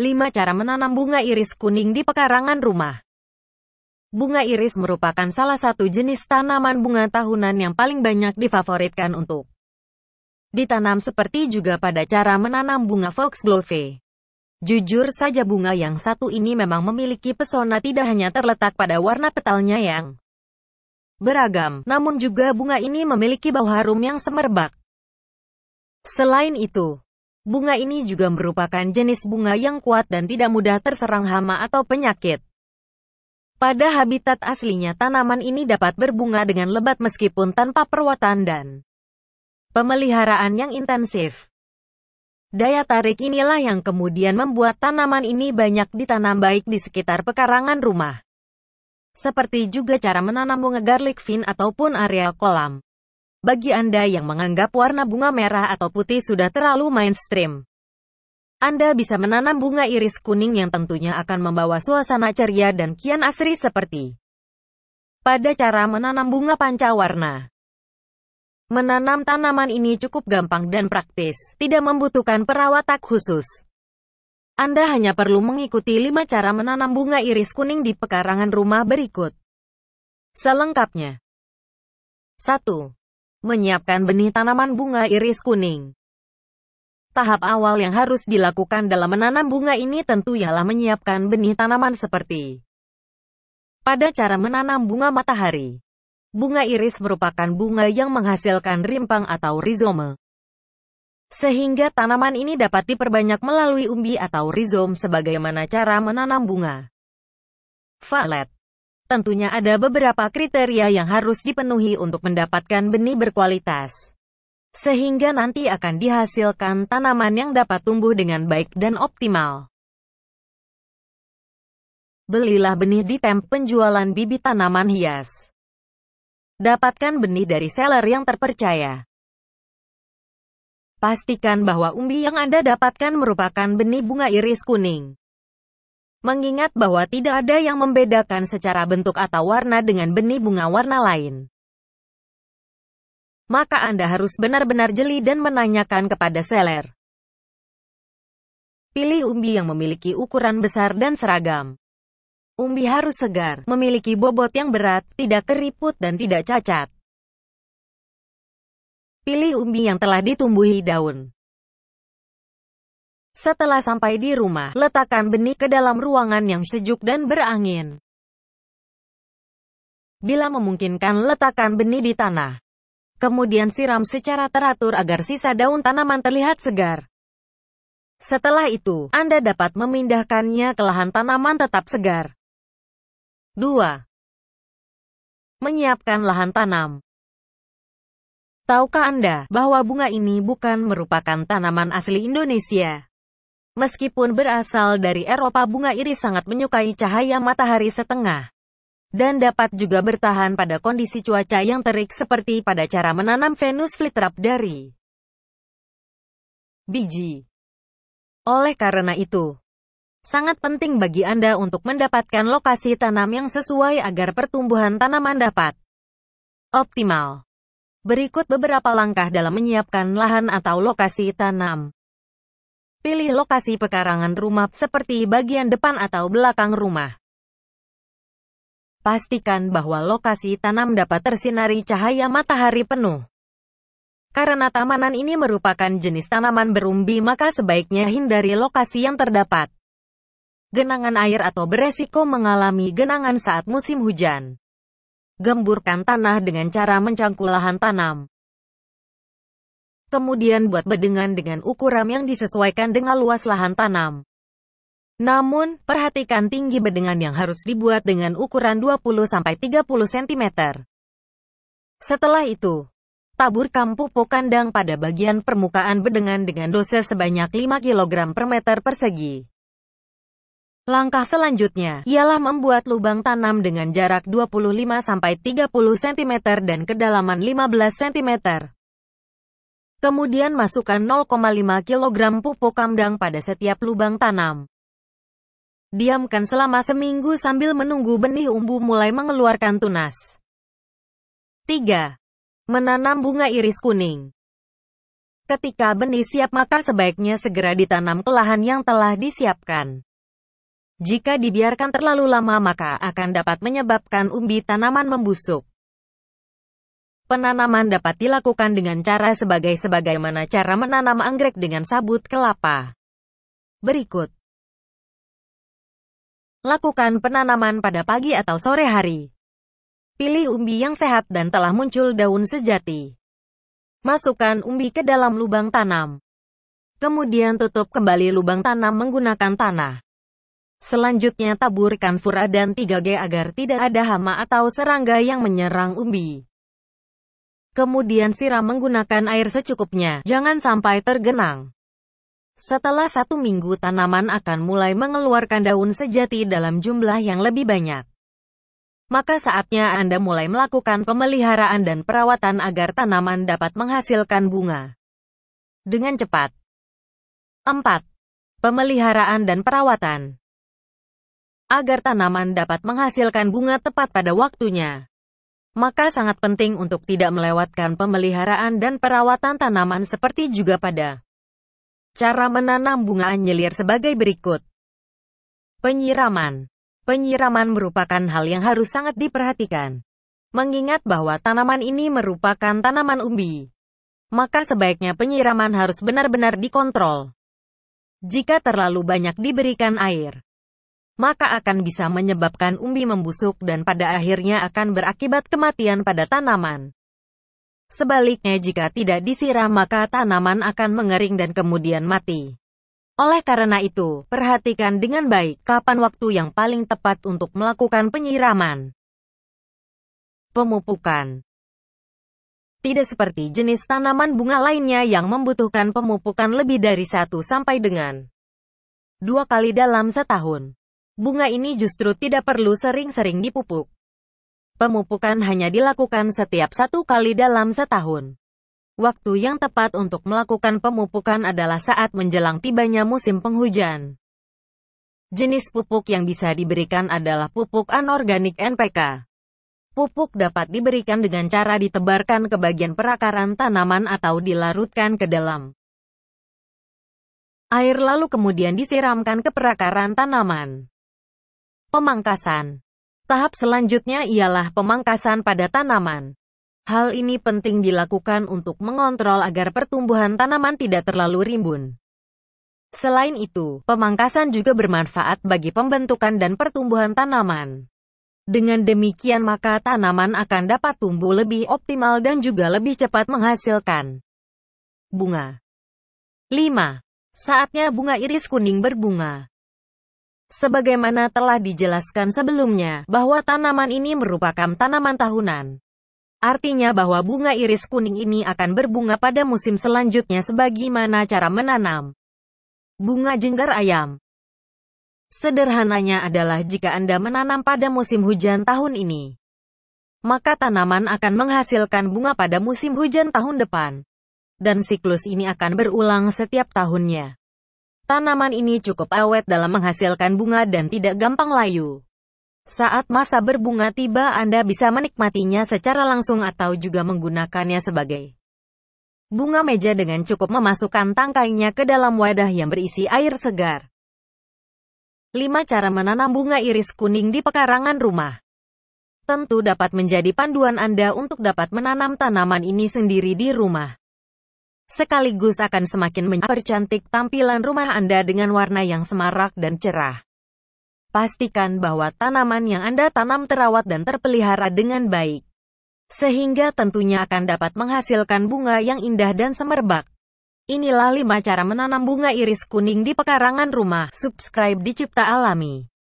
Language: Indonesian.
5. Cara menanam bunga iris kuning di pekarangan rumah Bunga iris merupakan salah satu jenis tanaman bunga tahunan yang paling banyak difavoritkan untuk ditanam seperti juga pada cara menanam bunga foxglove. Jujur saja bunga yang satu ini memang memiliki pesona tidak hanya terletak pada warna petalnya yang beragam, namun juga bunga ini memiliki bau harum yang semerbak. Selain itu, Bunga ini juga merupakan jenis bunga yang kuat dan tidak mudah terserang hama atau penyakit. Pada habitat aslinya tanaman ini dapat berbunga dengan lebat meskipun tanpa perwatan dan pemeliharaan yang intensif. Daya tarik inilah yang kemudian membuat tanaman ini banyak ditanam baik di sekitar pekarangan rumah. Seperti juga cara menanam bunga garlic fin ataupun area kolam. Bagi Anda yang menganggap warna bunga merah atau putih sudah terlalu mainstream, Anda bisa menanam bunga iris kuning yang tentunya akan membawa suasana ceria dan kian asri seperti pada cara menanam bunga panca warna. Menanam tanaman ini cukup gampang dan praktis, tidak membutuhkan perawatan khusus. Anda hanya perlu mengikuti 5 cara menanam bunga iris kuning di pekarangan rumah berikut. Selengkapnya. 1. Menyiapkan benih tanaman bunga iris kuning. Tahap awal yang harus dilakukan dalam menanam bunga ini tentu ialah menyiapkan benih tanaman seperti pada cara menanam bunga matahari. Bunga iris merupakan bunga yang menghasilkan rimpang atau rizome. Sehingga tanaman ini dapat diperbanyak melalui umbi atau rizom sebagaimana cara menanam bunga. Valet Tentunya ada beberapa kriteria yang harus dipenuhi untuk mendapatkan benih berkualitas. Sehingga nanti akan dihasilkan tanaman yang dapat tumbuh dengan baik dan optimal. Belilah benih di temp penjualan bibit tanaman hias. Dapatkan benih dari seller yang terpercaya. Pastikan bahwa umbi yang Anda dapatkan merupakan benih bunga iris kuning. Mengingat bahwa tidak ada yang membedakan secara bentuk atau warna dengan benih bunga warna lain. Maka Anda harus benar-benar jeli dan menanyakan kepada seller. Pilih umbi yang memiliki ukuran besar dan seragam. Umbi harus segar, memiliki bobot yang berat, tidak keriput dan tidak cacat. Pilih umbi yang telah ditumbuhi daun. Setelah sampai di rumah, letakkan benih ke dalam ruangan yang sejuk dan berangin. Bila memungkinkan, letakkan benih di tanah. Kemudian siram secara teratur agar sisa daun tanaman terlihat segar. Setelah itu, Anda dapat memindahkannya ke lahan tanaman tetap segar. 2. Menyiapkan lahan tanam. Tahukah Anda bahwa bunga ini bukan merupakan tanaman asli Indonesia? Meskipun berasal dari Eropa bunga iris sangat menyukai cahaya matahari setengah. Dan dapat juga bertahan pada kondisi cuaca yang terik seperti pada cara menanam Venus flytrap dari biji. Oleh karena itu, sangat penting bagi Anda untuk mendapatkan lokasi tanam yang sesuai agar pertumbuhan tanaman dapat optimal. Berikut beberapa langkah dalam menyiapkan lahan atau lokasi tanam. Pilih lokasi pekarangan rumah seperti bagian depan atau belakang rumah. Pastikan bahwa lokasi tanam dapat tersinari cahaya matahari penuh. Karena tamanan ini merupakan jenis tanaman berumbi maka sebaiknya hindari lokasi yang terdapat genangan air atau beresiko mengalami genangan saat musim hujan. Gemburkan tanah dengan cara mencangkul lahan tanam. Kemudian buat bedengan dengan ukuran yang disesuaikan dengan luas lahan tanam. Namun, perhatikan tinggi bedengan yang harus dibuat dengan ukuran 20-30 cm. Setelah itu, taburkan pupuk kandang pada bagian permukaan bedengan dengan dosa sebanyak 5 kg per meter persegi. Langkah selanjutnya ialah membuat lubang tanam dengan jarak 25-30 cm dan kedalaman 15 cm. Kemudian masukkan 0,5 kg pupuk kandang pada setiap lubang tanam. Diamkan selama seminggu sambil menunggu benih umbu mulai mengeluarkan tunas. 3. Menanam bunga iris kuning. Ketika benih siap maka sebaiknya segera ditanam ke lahan yang telah disiapkan. Jika dibiarkan terlalu lama maka akan dapat menyebabkan umbi tanaman membusuk. Penanaman dapat dilakukan dengan cara sebagai sebagaimana cara menanam anggrek dengan sabut kelapa. Berikut. Lakukan penanaman pada pagi atau sore hari. Pilih umbi yang sehat dan telah muncul daun sejati. Masukkan umbi ke dalam lubang tanam. Kemudian tutup kembali lubang tanam menggunakan tanah. Selanjutnya taburkan furadan 3G agar tidak ada hama atau serangga yang menyerang umbi. Kemudian siram menggunakan air secukupnya, jangan sampai tergenang. Setelah satu minggu tanaman akan mulai mengeluarkan daun sejati dalam jumlah yang lebih banyak. Maka saatnya Anda mulai melakukan pemeliharaan dan perawatan agar tanaman dapat menghasilkan bunga dengan cepat. 4. Pemeliharaan dan perawatan Agar tanaman dapat menghasilkan bunga tepat pada waktunya, maka sangat penting untuk tidak melewatkan pemeliharaan dan perawatan tanaman seperti juga pada cara menanam bunga anjelir sebagai berikut. Penyiraman Penyiraman merupakan hal yang harus sangat diperhatikan. Mengingat bahwa tanaman ini merupakan tanaman umbi, maka sebaiknya penyiraman harus benar-benar dikontrol. Jika terlalu banyak diberikan air, maka akan bisa menyebabkan umbi membusuk dan pada akhirnya akan berakibat kematian pada tanaman. Sebaliknya jika tidak disiram maka tanaman akan mengering dan kemudian mati. Oleh karena itu, perhatikan dengan baik kapan waktu yang paling tepat untuk melakukan penyiraman. Pemupukan Tidak seperti jenis tanaman bunga lainnya yang membutuhkan pemupukan lebih dari satu sampai dengan dua kali dalam setahun bunga ini justru tidak perlu sering-sering dipupuk. Pemupukan hanya dilakukan setiap satu kali dalam setahun. Waktu yang tepat untuk melakukan pemupukan adalah saat menjelang tibanya musim penghujan. Jenis pupuk yang bisa diberikan adalah pupuk anorganik NPK. Pupuk dapat diberikan dengan cara ditebarkan ke bagian perakaran tanaman atau dilarutkan ke dalam air lalu kemudian disiramkan ke perakaran tanaman. Pemangkasan Tahap selanjutnya ialah pemangkasan pada tanaman. Hal ini penting dilakukan untuk mengontrol agar pertumbuhan tanaman tidak terlalu rimbun. Selain itu, pemangkasan juga bermanfaat bagi pembentukan dan pertumbuhan tanaman. Dengan demikian maka tanaman akan dapat tumbuh lebih optimal dan juga lebih cepat menghasilkan bunga. 5. Saatnya bunga iris kuning berbunga. Sebagaimana telah dijelaskan sebelumnya, bahwa tanaman ini merupakan tanaman tahunan. Artinya bahwa bunga iris kuning ini akan berbunga pada musim selanjutnya sebagaimana cara menanam. Bunga jenggar ayam Sederhananya adalah jika Anda menanam pada musim hujan tahun ini, maka tanaman akan menghasilkan bunga pada musim hujan tahun depan. Dan siklus ini akan berulang setiap tahunnya. Tanaman ini cukup awet dalam menghasilkan bunga dan tidak gampang layu. Saat masa berbunga tiba Anda bisa menikmatinya secara langsung atau juga menggunakannya sebagai bunga meja dengan cukup memasukkan tangkainya ke dalam wadah yang berisi air segar. 5. Cara menanam bunga iris kuning di pekarangan rumah Tentu dapat menjadi panduan Anda untuk dapat menanam tanaman ini sendiri di rumah sekaligus akan semakin mempercantik tampilan rumah Anda dengan warna yang semarak dan cerah. Pastikan bahwa tanaman yang Anda tanam terawat dan terpelihara dengan baik, sehingga tentunya akan dapat menghasilkan bunga yang indah dan semerbak. Inilah lima cara menanam bunga iris kuning di pekarangan rumah. Subscribe di Cipta Alami.